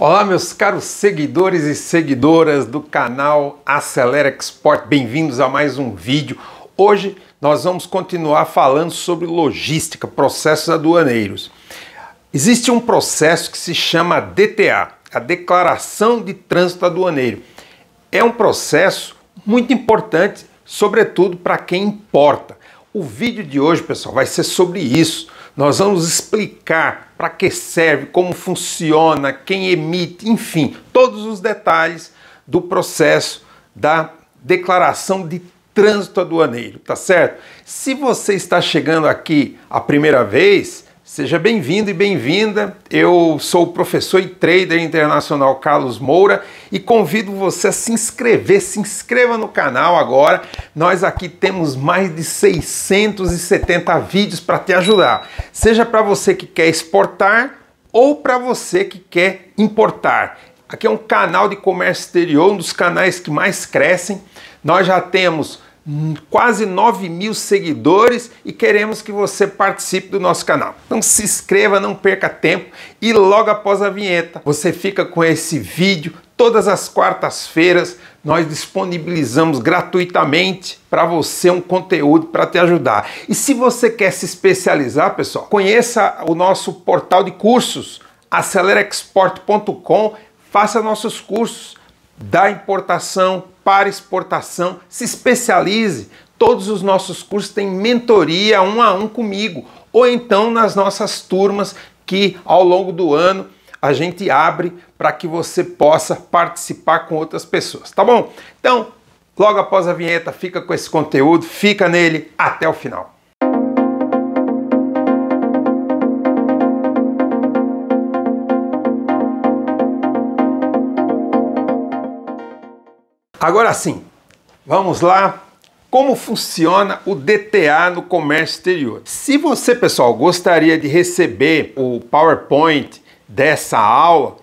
Olá, meus caros seguidores e seguidoras do canal Acelera Export, bem-vindos a mais um vídeo. Hoje nós vamos continuar falando sobre logística, processos aduaneiros. Existe um processo que se chama DTA, a Declaração de Trânsito Aduaneiro. É um processo muito importante, sobretudo para quem importa. O vídeo de hoje, pessoal, vai ser sobre isso. Nós vamos explicar para que serve, como funciona, quem emite, enfim, todos os detalhes do processo da declaração de trânsito aduaneiro, tá certo? Se você está chegando aqui a primeira vez, Seja bem-vindo e bem-vinda. Eu sou o professor e trader internacional Carlos Moura e convido você a se inscrever. Se inscreva no canal agora. Nós aqui temos mais de 670 vídeos para te ajudar. Seja para você que quer exportar ou para você que quer importar. Aqui é um canal de comércio exterior, um dos canais que mais crescem. Nós já temos Hum, quase 9 mil seguidores e queremos que você participe do nosso canal. Então se inscreva, não perca tempo e logo após a vinheta você fica com esse vídeo. Todas as quartas-feiras nós disponibilizamos gratuitamente para você um conteúdo para te ajudar. E se você quer se especializar, pessoal, conheça o nosso portal de cursos acelerexport.com, faça nossos cursos da importação para exportação, se especialize. Todos os nossos cursos têm mentoria um a um comigo, ou então nas nossas turmas que ao longo do ano a gente abre para que você possa participar com outras pessoas, tá bom? Então, logo após a vinheta, fica com esse conteúdo, fica nele até o final. Agora sim, vamos lá. Como funciona o DTA no comércio exterior? Se você, pessoal, gostaria de receber o PowerPoint dessa aula,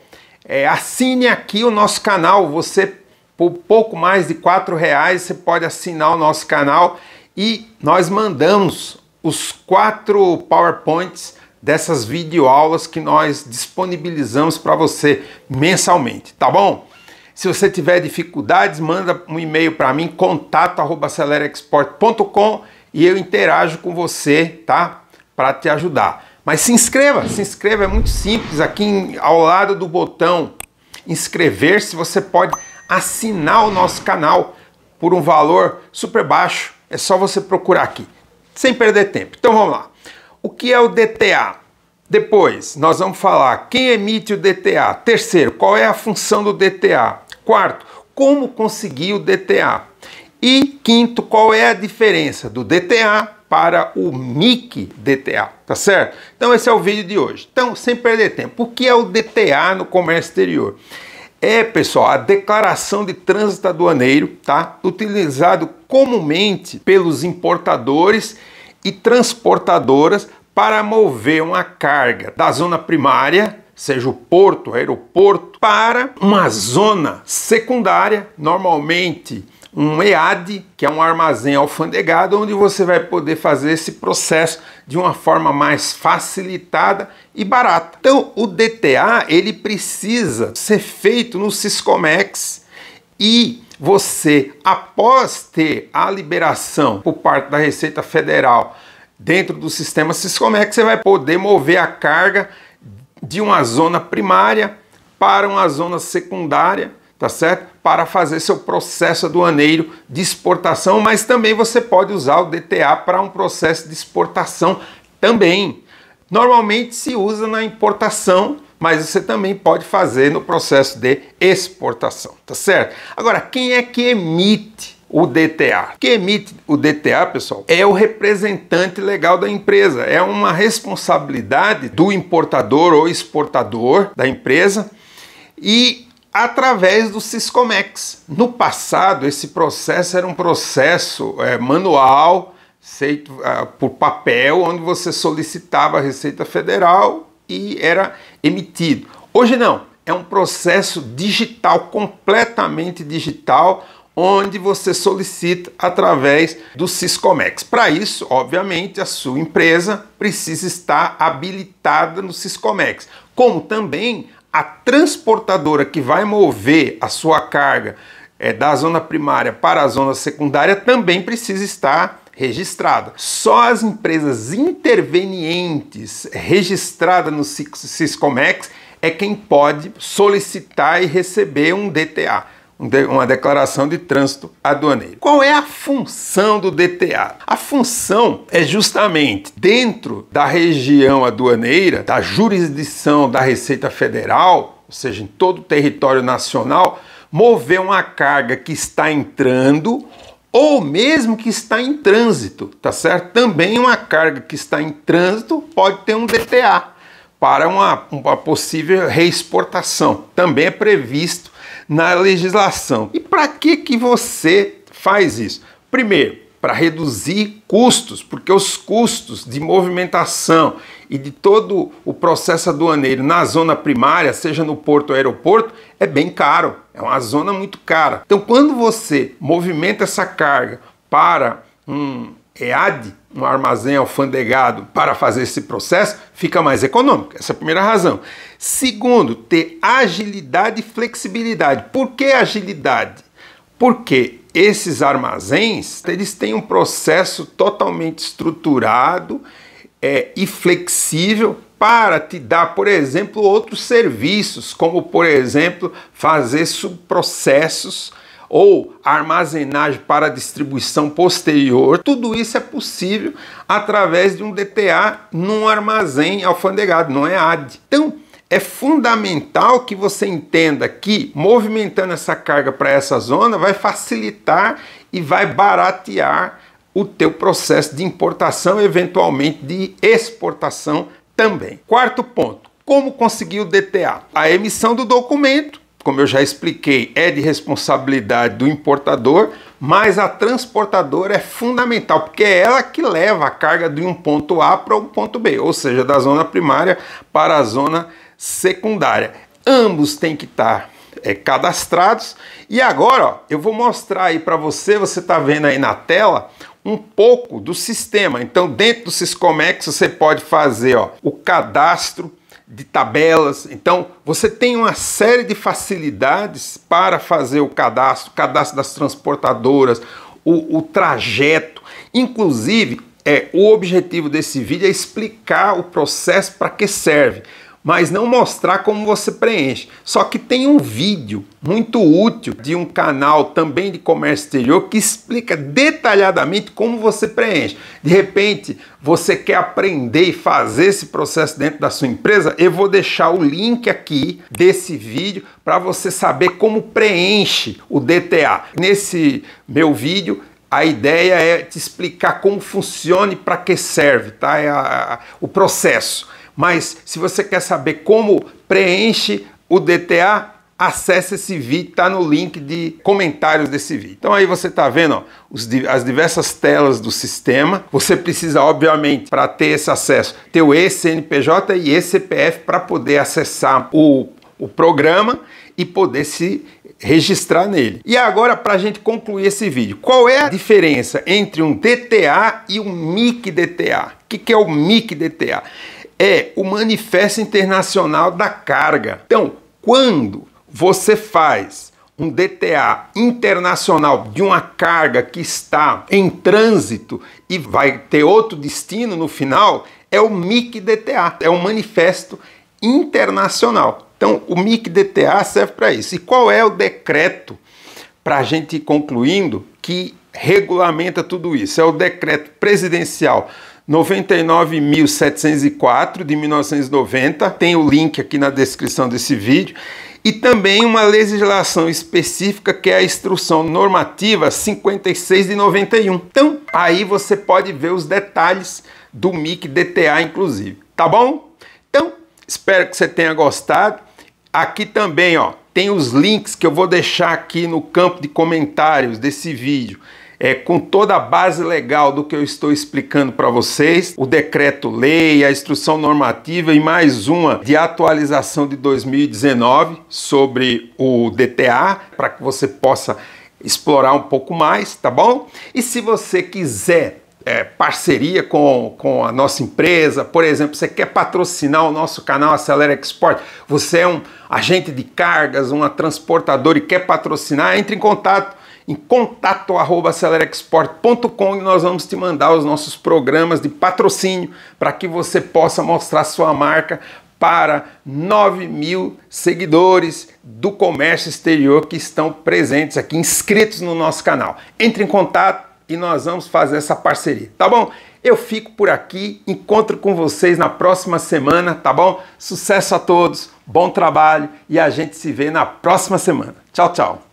é, assine aqui o nosso canal. Você, por pouco mais de R$ reais, você pode assinar o nosso canal e nós mandamos os quatro PowerPoints dessas videoaulas que nós disponibilizamos para você mensalmente, tá bom? Se você tiver dificuldades, manda um e-mail para mim, contato@celerexport.com e eu interajo com você, tá? Para te ajudar. Mas se inscreva, se inscreva, é muito simples. Aqui ao lado do botão inscrever-se, você pode assinar o nosso canal por um valor super baixo. É só você procurar aqui, sem perder tempo. Então vamos lá. O que é o DTA? Depois, nós vamos falar quem emite o DTA. Terceiro, qual é a função do DTA? Quarto, como conseguir o DTA? E quinto, qual é a diferença do DTA para o MIC DTA, tá certo? Então esse é o vídeo de hoje. Então, sem perder tempo, o que é o DTA no comércio exterior? É, pessoal, a declaração de trânsito aduaneiro, tá? Utilizado comumente pelos importadores e transportadoras para mover uma carga da zona primária seja o porto, aeroporto, para uma zona secundária, normalmente um EAD, que é um armazém alfandegado, onde você vai poder fazer esse processo de uma forma mais facilitada e barata. Então, o DTA ele precisa ser feito no Siscomex e você, após ter a liberação por parte da Receita Federal dentro do sistema Siscomex, você vai poder mover a carga de uma zona primária para uma zona secundária, tá certo? Para fazer seu processo aduaneiro de exportação, mas também você pode usar o DTA para um processo de exportação também. Normalmente se usa na importação, mas você também pode fazer no processo de exportação, tá certo? Agora, quem é que emite o DTA. que emite o DTA, pessoal, é o representante legal da empresa. É uma responsabilidade do importador ou exportador da empresa e através do Siscomex. No passado, esse processo era um processo é, manual, feito uh, por papel, onde você solicitava a Receita Federal e era emitido. Hoje não, é um processo digital, completamente digital, onde você solicita através do Siscomex. Para isso, obviamente, a sua empresa precisa estar habilitada no Siscomex, como também a transportadora que vai mover a sua carga é, da zona primária para a zona secundária também precisa estar registrada. Só as empresas intervenientes registradas no Siscomex é quem pode solicitar e receber um DTA uma declaração de trânsito aduaneiro. Qual é a função do DTA? A função é justamente dentro da região aduaneira, da jurisdição da Receita Federal, ou seja, em todo o território nacional, mover uma carga que está entrando ou mesmo que está em trânsito, tá certo? Também uma carga que está em trânsito pode ter um DTA para uma, uma possível reexportação. Também é previsto na legislação. E para que, que você faz isso? Primeiro, para reduzir custos, porque os custos de movimentação e de todo o processo aduaneiro na zona primária, seja no porto ou aeroporto, é bem caro, é uma zona muito cara. Então, quando você movimenta essa carga para um EAD, um armazém alfandegado para fazer esse processo, fica mais econômico. Essa é a primeira razão. Segundo, ter agilidade e flexibilidade. Por que agilidade? Porque esses armazéns eles têm um processo totalmente estruturado é, e flexível para te dar, por exemplo, outros serviços, como por exemplo fazer subprocessos ou armazenagem para distribuição posterior, tudo isso é possível através de um DTA num armazém alfandegado, não é AD. Então, é fundamental que você entenda que movimentando essa carga para essa zona vai facilitar e vai baratear o teu processo de importação, eventualmente de exportação também. Quarto ponto, como conseguir o DTA? A emissão do documento como eu já expliquei, é de responsabilidade do importador, mas a transportadora é fundamental, porque é ela que leva a carga de um ponto A para um ponto B, ou seja, da zona primária para a zona secundária. Ambos têm que estar é, cadastrados. E agora ó, eu vou mostrar aí para você, você está vendo aí na tela, um pouco do sistema. Então, dentro do Siscomex, você pode fazer ó, o cadastro de tabelas. Então, você tem uma série de facilidades para fazer o cadastro, o cadastro das transportadoras, o, o trajeto. Inclusive, é, o objetivo desse vídeo é explicar o processo para que serve mas não mostrar como você preenche. Só que tem um vídeo muito útil de um canal também de comércio exterior que explica detalhadamente como você preenche. De repente, você quer aprender e fazer esse processo dentro da sua empresa? Eu vou deixar o link aqui desse vídeo para você saber como preenche o DTA. Nesse meu vídeo, a ideia é te explicar como funciona e para que serve, tá? É a, a, o processo. Mas se você quer saber como preenche o DTA, acesse esse vídeo, está no link de comentários desse vídeo. Então aí você está vendo ó, as diversas telas do sistema. Você precisa, obviamente, para ter esse acesso, ter o ECNPJ e ECPF para poder acessar o, o programa e poder se registrar nele. E agora, para a gente concluir esse vídeo, qual é a diferença entre um DTA e um MIC-DTA? O que, que é o MIC-DTA? é o Manifesto Internacional da Carga. Então, quando você faz um DTA internacional de uma carga que está em trânsito e vai ter outro destino no final, é o MIC-DTA, é o manifesto internacional. Então, o MIC-DTA serve para isso. E qual é o decreto, para a gente ir concluindo, que regulamenta tudo isso? É o decreto presidencial 99.704 de 1990, tem o link aqui na descrição desse vídeo, e também uma legislação específica que é a instrução normativa 56 de 91. Então, aí você pode ver os detalhes do MIC DTA inclusive, tá bom? Então, espero que você tenha gostado. Aqui também, ó, tem os links que eu vou deixar aqui no campo de comentários desse vídeo é, com toda a base legal do que eu estou explicando para vocês, o decreto-lei, a instrução normativa e mais uma de atualização de 2019 sobre o DTA, para que você possa explorar um pouco mais, tá bom? E se você quiser é, parceria com, com a nossa empresa, por exemplo, você quer patrocinar o nosso canal Acelera Export, você é um agente de cargas, uma transportadora e quer patrocinar, entre em contato em contato@celerexport.com e nós vamos te mandar os nossos programas de patrocínio para que você possa mostrar sua marca para 9 mil seguidores do comércio exterior que estão presentes aqui, inscritos no nosso canal. Entre em contato e nós vamos fazer essa parceria, tá bom? Eu fico por aqui, encontro com vocês na próxima semana, tá bom? Sucesso a todos, bom trabalho e a gente se vê na próxima semana. Tchau, tchau!